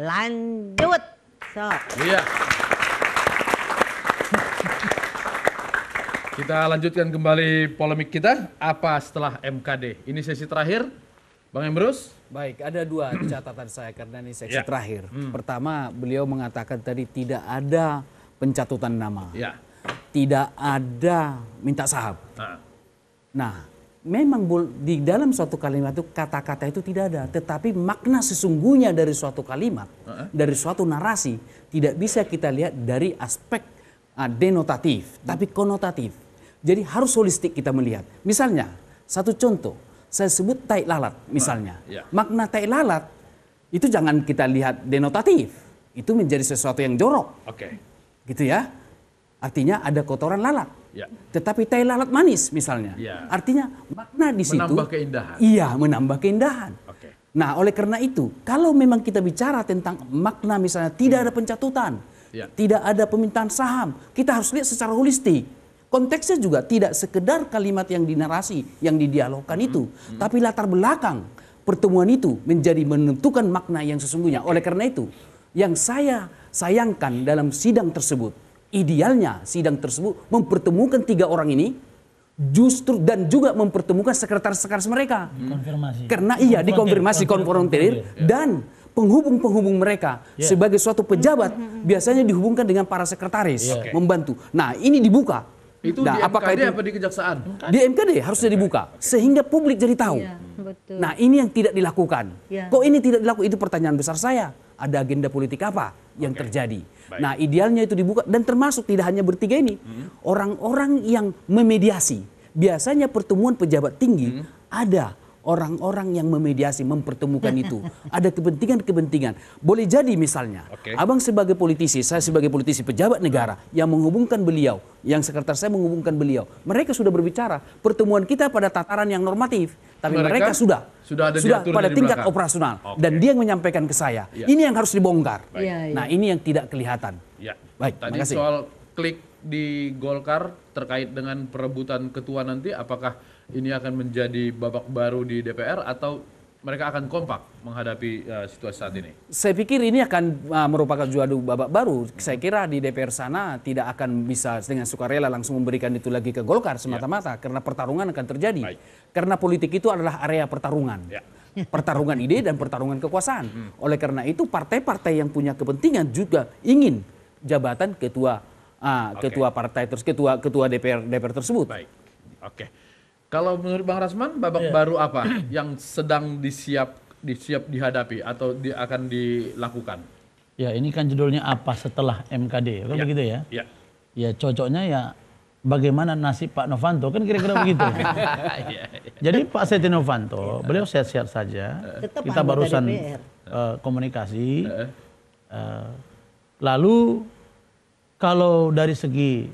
Lanjut. so. Iya. Kita lanjutkan kembali polemik kita. Apa setelah MKD? Ini sesi terakhir, Bang Embrus. Baik, ada dua catatan saya karena ini sesi ya. terakhir. Hmm. Pertama, beliau mengatakan tadi tidak ada pencatutan nama. Ya. Tidak ada minta saham ah. Nah, nah memang di dalam suatu kalimat itu kata-kata itu tidak ada, tetapi makna sesungguhnya dari suatu kalimat, uh -huh. dari suatu narasi tidak bisa kita lihat dari aspek uh, denotatif, hmm. tapi konotatif. Jadi harus holistik kita melihat. Misalnya, satu contoh, saya sebut tai lalat misalnya. Uh, yeah. Makna tai lalat itu jangan kita lihat denotatif. Itu menjadi sesuatu yang jorok. Oke. Okay. Gitu ya. Artinya ada kotoran lalat Ya. Tetapi teh lalat manis misalnya. Ya. Artinya makna di menambah situ. Menambah keindahan. Iya, menambah keindahan. Okay. Nah, oleh karena itu, kalau memang kita bicara tentang makna misalnya tidak hmm. ada pencatutan, ya. tidak ada permintaan saham, kita harus lihat secara holistik. Konteksnya juga tidak sekedar kalimat yang dinarasi, yang didialogkan hmm. itu, hmm. tapi latar belakang pertemuan itu menjadi menentukan makna yang sesungguhnya. Oleh karena itu, yang saya sayangkan dalam sidang tersebut idealnya sidang tersebut mempertemukan tiga orang ini justru dan juga mempertemukan sekretaris-sekretaris mereka. Konfirmasi. Karena iya dikonfirmasi konfrontir iya. dan penghubung-penghubung mereka yeah. sebagai suatu pejabat biasanya dihubungkan dengan para sekretaris yeah. Iya. membantu. Nah, ini dibuka. Itu nah, di apakah MKD itu, apa di kejaksaan? Di MKD harusnya dibuka sehingga publik jadi tahu. Yeah, betul. Nah, ini yang tidak dilakukan. Yeah. Kok ini tidak dilakukan? Itu pertanyaan besar saya. Ada agenda politik apa? yang okay. terjadi. Baik. Nah, idealnya itu dibuka dan termasuk tidak hanya bertiga ini, hmm. orang-orang hmm. yang memediasi. Biasanya pertemuan pejabat tinggi hmm. ada orang-orang yang memediasi, mempertemukan itu. Ada kepentingan-kepentingan. Boleh jadi misalnya, okay. abang sebagai politisi, saya sebagai politisi pejabat negara yang menghubungkan beliau, yang sekretaris saya menghubungkan beliau. Mereka sudah berbicara, pertemuan kita pada tataran yang normatif tapi mereka, mereka sudah sudah, ada sudah pada tingkat belakang. operasional okay. dan dia yang menyampaikan ke saya. Ya. Ini yang harus dibongkar. Ya, ya. Nah, ini yang tidak kelihatan. Ya. Baik, Tadi makasih. soal klik di Golkar terkait dengan perebutan ketua nanti apakah ini akan menjadi babak baru di DPR atau mereka akan kompak menghadapi uh, situasi saat ini? Saya pikir ini akan uh, merupakan juadu babak baru. Saya kira di DPR sana tidak akan bisa dengan sukarela langsung memberikan itu lagi ke Golkar ya. semata-mata ya. karena pertarungan akan terjadi. Baik. Karena politik itu adalah area pertarungan. Ya. Pertarungan ide dan pertarungan kekuasaan. Hmm. Oleh karena itu partai-partai yang punya kepentingan juga ingin jabatan ketua uh, ah, okay. ketua partai terus ketua ketua DPR DPR tersebut. Baik. Oke. Okay. Kalau menurut Bang Rasman babak yeah. baru apa yang sedang disiap disiap dihadapi atau di, akan dilakukan? Ya, ini kan judulnya apa setelah MKD, kan ya. begitu ya? Ya. Ya, cocoknya ya bagaimana nasib Pak Novanto kan kira-kira begitu. Iya, iya. Jadi Pak Setia Novanto, iya. beliau sehat-sehat saja. Tetap Kita barusan uh, komunikasi. Uh. Uh, lalu kalau dari segi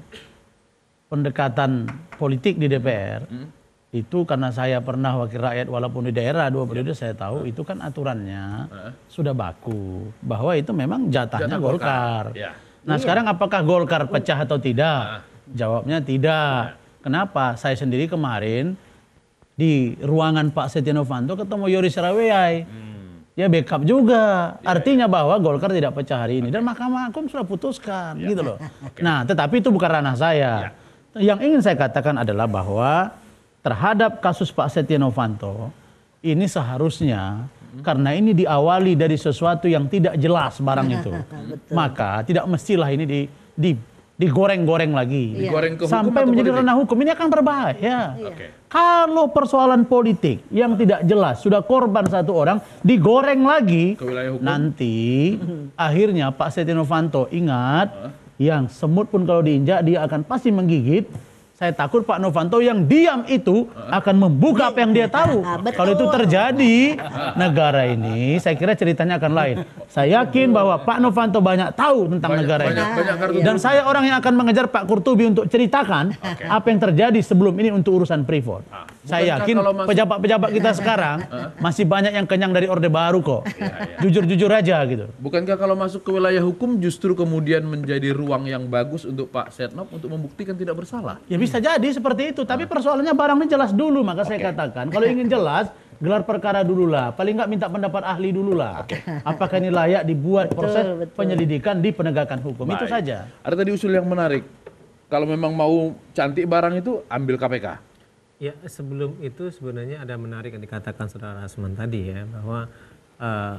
pendekatan politik di DPR, hmm? itu karena saya pernah wakil rakyat walaupun di daerah dua iya. periode saya tahu iya. itu kan aturannya sudah baku bahwa itu memang jatahnya Golkar. Iya. Nah, sekarang apakah Golkar pecah atau tidak? Jawabnya tidak. Kenapa? Saya sendiri kemarin di ruangan Pak Setia Novanto ketemu Yoris Raweyai. Hmm. Ya backup juga. Artinya bahwa Golkar tidak pecah hari ini dan Mahkamah Agung sudah putuskan gitu loh. Nah, tetapi itu bukan ranah saya. Yang ingin saya katakan adalah bahwa terhadap kasus Pak Setia Novanto ini seharusnya karena ini diawali dari sesuatu yang tidak jelas barang itu. Maka tidak mestilah ini di, di digoreng-goreng lagi. Iya. Digoreng ke hukum Sampai menjadi ranah hukum ini akan berbahaya. Iya. Okay. Kalau persoalan politik yang tidak jelas sudah korban satu orang digoreng lagi nanti akhirnya Pak Setia Novanto ingat yang semut pun kalau diinjak dia akan pasti menggigit saya takut Pak Novanto yang diam itu akan membuka apa yang dia tahu. Ah, Kalau itu terjadi negara ini, saya kira ceritanya akan lain. Saya yakin bahwa Pak Novanto banyak tahu tentang banyak, negara ini. Banyak, banyak Dan saya orang yang akan mengejar Pak Kurtubi untuk ceritakan okay. apa yang terjadi sebelum ini untuk urusan Freeport. Ah saya yakin pejabat-pejabat kita sekarang masih banyak yang kenyang dari Orde Baru kok. Iya, iya. Jujur-jujur aja gitu. Bukankah kalau masuk ke wilayah hukum justru kemudian menjadi ruang yang bagus untuk Pak Setnov untuk membuktikan tidak bersalah? Ya bisa jadi seperti itu, tapi ah. persoalannya barangnya jelas dulu maka saya katakan kalau ingin jelas gelar perkara dulu lah, paling nggak minta pendapat ahli dulu lah. Apakah ini layak dibuat proses penyelidikan di penegakan hukum itu saja. Ada tadi usul yang menarik. Kalau memang mau cantik barang itu ambil KPK. Ya, sebelum itu sebenarnya ada menarik yang dikatakan saudara Rasman tadi ya bahwa uh,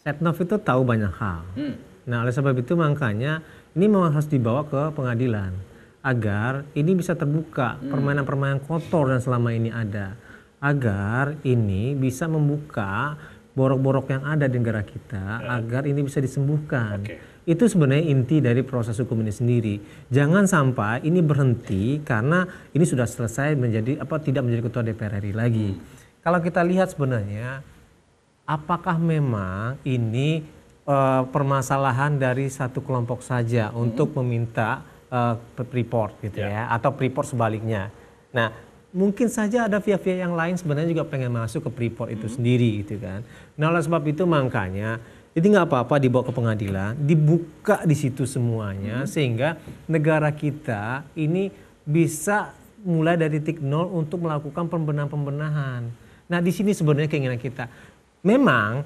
Setnov itu tahu banyak hal. Hmm. Nah, oleh sebab itu makanya ini memang harus dibawa ke pengadilan agar ini bisa terbuka hmm. permainan-permainan hmm. kotor yang selama ini ada agar ini bisa membuka borok-borok yang ada di negara kita ya. agar ini bisa disembuhkan. Okay itu sebenarnya inti dari proses hukum ini sendiri. Jangan sampai ini berhenti karena ini sudah selesai menjadi apa tidak menjadi ketua DPR RI lagi. Hmm. Kalau kita lihat sebenarnya apakah memang ini uh, permasalahan dari satu kelompok saja hmm. untuk meminta uh, report gitu yeah. ya atau report sebaliknya. Nah, mungkin saja ada via-via yang lain sebenarnya juga pengen masuk ke report itu hmm. sendiri gitu kan. Nah oleh sebab itu makanya jadi nggak apa-apa dibawa ke pengadilan, dibuka di situ semuanya hmm. sehingga negara kita ini bisa mulai dari titik nol untuk melakukan pembenahan-pembenahan. Nah di sini sebenarnya keinginan kita. Memang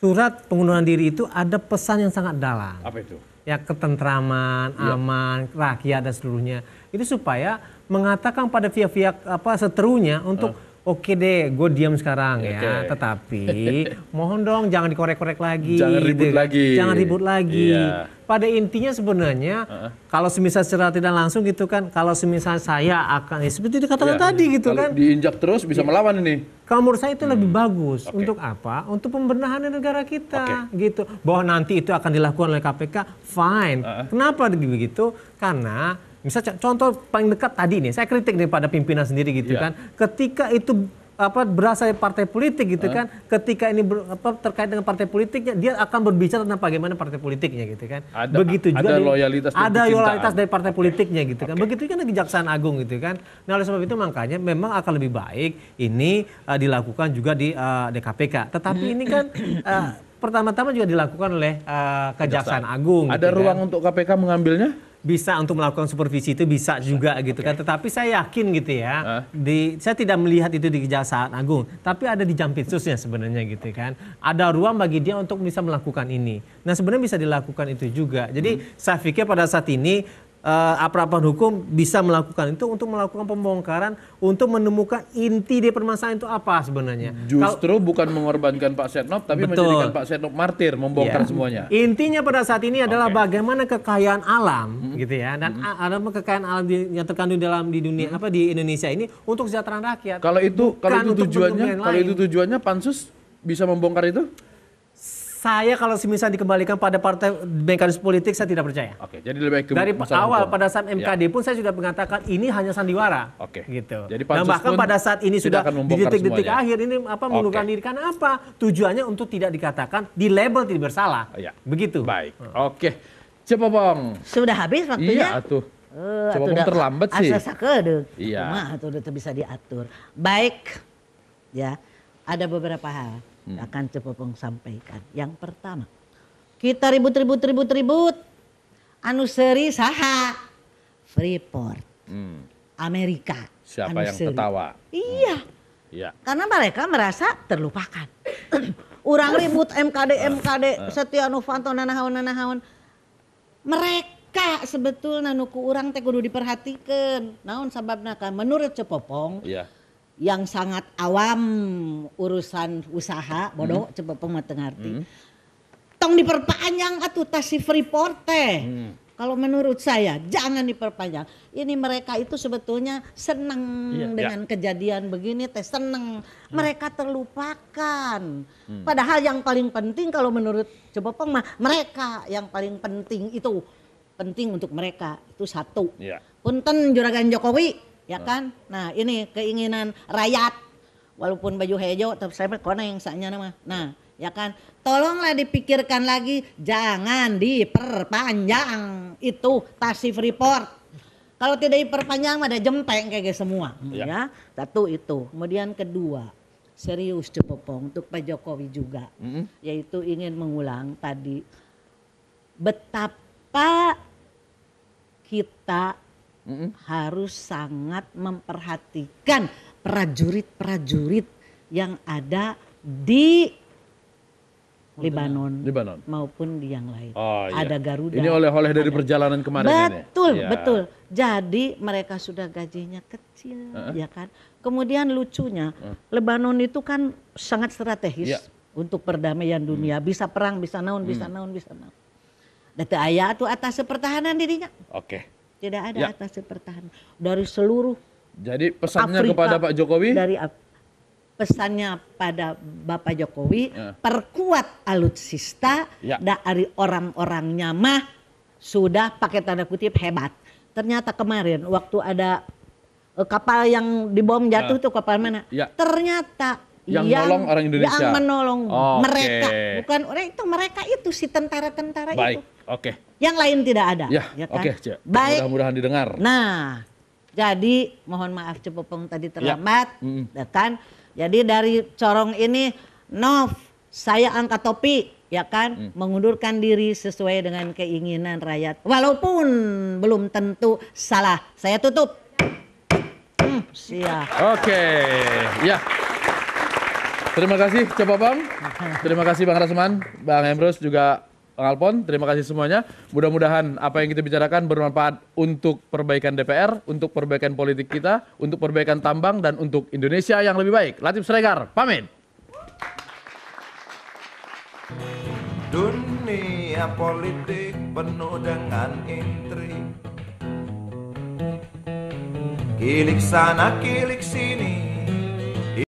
surat pengunduran diri itu ada pesan yang sangat dalam. Apa itu? Ya ketentraman, ya. aman, rakyat dan seluruhnya. Itu supaya mengatakan pada pihak-pihak apa seterunya untuk uh Oke deh, gue diam sekarang ya. Tetapi mohon dong jangan dikorek-korek lagi. Jangan ribut gitu. lagi. Jangan ribut lagi. Yeah. Pada intinya sebenarnya uh-huh. kalau semisal secara tidak langsung gitu kan, kalau semisal saya akan ya seperti dikatakan yeah. tadi gitu kalau kan. Diinjak terus bisa iya. melawan ini. Kalau menurut saya itu hmm. lebih bagus. Okay. Untuk apa? Untuk pembenahan negara kita okay. gitu. Bahwa nanti itu akan dilakukan oleh KPK, fine. Uh-huh. Kenapa begitu? Karena Misalnya contoh paling dekat tadi nih, saya kritik nih pada pimpinan sendiri gitu yeah. kan. Ketika itu apa berasal dari partai politik gitu huh? kan ketika ini ber, apa, terkait dengan partai politiknya dia akan berbicara tentang bagaimana partai politiknya gitu kan ada, begitu juga ada loyalitas ada loyalitas dari partai politiknya gitu okay. kan begitu kan kejaksaan agung gitu kan nah oleh sebab itu makanya memang akan lebih baik ini uh, dilakukan juga di uh, eh, DKPK tetapi ini kan uh, pertama-tama juga dilakukan oleh uh, kejaksaan agung ada gitu kan. ruang kan. untuk KPK mengambilnya bisa untuk melakukan supervisi itu bisa juga gitu kan. Tetapi saya yakin gitu ya, Uh. di saya tidak melihat itu di Kejaksaan Agung, tapi ada di Jampitsusnya sebenarnya gitu kan. Ada ruang bagi dia untuk bisa melakukan ini. Nah, sebenarnya bisa dilakukan itu juga. Jadi hmm. saya pikir pada saat ini uh, eh, aparat hukum bisa melakukan itu untuk melakukan pembongkaran untuk menemukan inti dari permasalahan itu apa sebenarnya. Justru Kalo, bukan mengorbankan Pak Setnov tapi betul. menjadikan Pak Setnov martir membongkar yeah. semuanya. Intinya pada saat ini adalah okay. bagaimana kekayaan alam hmm. gitu ya dan hmm. kekayaan alam di, yang terkandung dalam di dunia hmm. apa di Indonesia ini untuk kesejahteraan rakyat. Kalau itu kalau itu tujuannya kalau itu tujuannya pansus bisa membongkar itu? Saya kalau semisal dikembalikan pada partai mekanisme politik saya tidak percaya. Oke, jadi lebih baik dari awal hukum. pada saat MKD ya. pun saya sudah mengatakan ini hanya sandiwara. Oke. Gitu. Jadi bahkan pada saat ini sudah di detik-detik akhir ini apa mengundurkan diri karena apa? Tujuannya untuk tidak dikatakan di label tidak bersalah. Ya. Begitu. Baik. Hmm. Oke. Coba Bang. Sudah habis waktunya? Iya tuh. Eh, uh, Coba terlambat sih. Asal sakeudeung. Iya. Kumaha udah bisa diatur. Baik. Ya. Ada beberapa hal hmm. akan Cepopong sampaikan. Yang pertama, kita ribut-ribut-ribut-ribut, anu seri saha, Freeport, hmm. Amerika. Siapa anu yang seri. ketawa? Iya. Hmm. Iya. Karena mereka merasa terlupakan. Orang ribut MKD ah, MKD uh, ah. uh. Setia Novanto nanahaun nanahaun. Mereka sebetulnya nuku orang teh kudu diperhatikan. Naon sababna kan menurut Cepopong. Iya. Yeah yang sangat awam urusan usaha hmm. bodoh hmm. coba pemateng arti hmm. tong diperpanjang atau tasi freeport teh hmm. kalau menurut saya jangan diperpanjang ini mereka itu sebetulnya senang iya, ya. dengan kejadian begini teh senang hmm. mereka terlupakan hmm. padahal yang paling penting kalau menurut coba pema mereka yang paling penting itu penting untuk mereka itu satu yeah. punten juragan jokowi ya nah. kan? Nah, ini keinginan rakyat. Walaupun baju hijau tapi saya kona yang sanya nama. Nah, ya kan? Tolonglah dipikirkan lagi, jangan diperpanjang itu tasif report. Kalau tidak diperpanjang ada jempeng kayak gitu semua, hmm, ya. ya. Satu itu. Kemudian kedua, serius Cepopong untuk Pak Jokowi juga, mm -hmm. yaitu ingin mengulang tadi betapa kita mm-hmm. harus sangat memperhatikan prajurit-prajurit yang ada di Lebanon, Lebanon maupun di yang lain. Oh, iya. Ada Garuda. Ini oleh-oleh dari perjalanan kemarin Betul, ini. Ya. betul. Jadi mereka sudah gajinya kecil, uh -huh. ya kan. Kemudian lucunya, uh. Lebanon itu kan sangat strategis yeah. untuk perdamaian dunia. Hmm. Bisa perang, bisa naon, bisa hmm. naon, bisa naon. Data ayah itu atas pertahanan dirinya. Oke. Okay. Tidak ada ya. atasi pertahanan dari seluruh Jadi pesannya Afrika, kepada Pak Jokowi dari pesannya pada Bapak Jokowi ya. perkuat alutsista ya. dari orang-orangnya mah sudah pakai tanda kutip hebat. Ternyata kemarin waktu ada eh, kapal yang dibom jatuh ya. tuh kapal mana? Ya. Ternyata yang, yang menolong orang Indonesia. Yang menolong oh, mereka, okay. bukan orang itu mereka itu si tentara-tentara itu. Oke. Okay. Yang lain tidak ada. Ya, ya kan? oke. Okay, Baik. Mudah-mudahan didengar. Nah, jadi mohon maaf Cepopong tadi ya. terlambat, ya. Mm. ya kan? Jadi dari corong ini, Nov, saya angkat topi, ya kan? Mm. Mengundurkan diri sesuai dengan keinginan rakyat. Walaupun belum tentu salah. Saya tutup. Mm, siap. Oke, okay. ya. Terima kasih Cepopong. Terima kasih Bang Rasman, Bang Emrus juga Bang Alpon, terima kasih semuanya. Mudah-mudahan apa yang kita bicarakan bermanfaat untuk perbaikan DPR, untuk perbaikan politik kita, untuk perbaikan tambang, dan untuk Indonesia yang lebih baik. Latif Sregar, pamit. Dunia politik penuh dengan intrik. Kilik sana, kilik sini,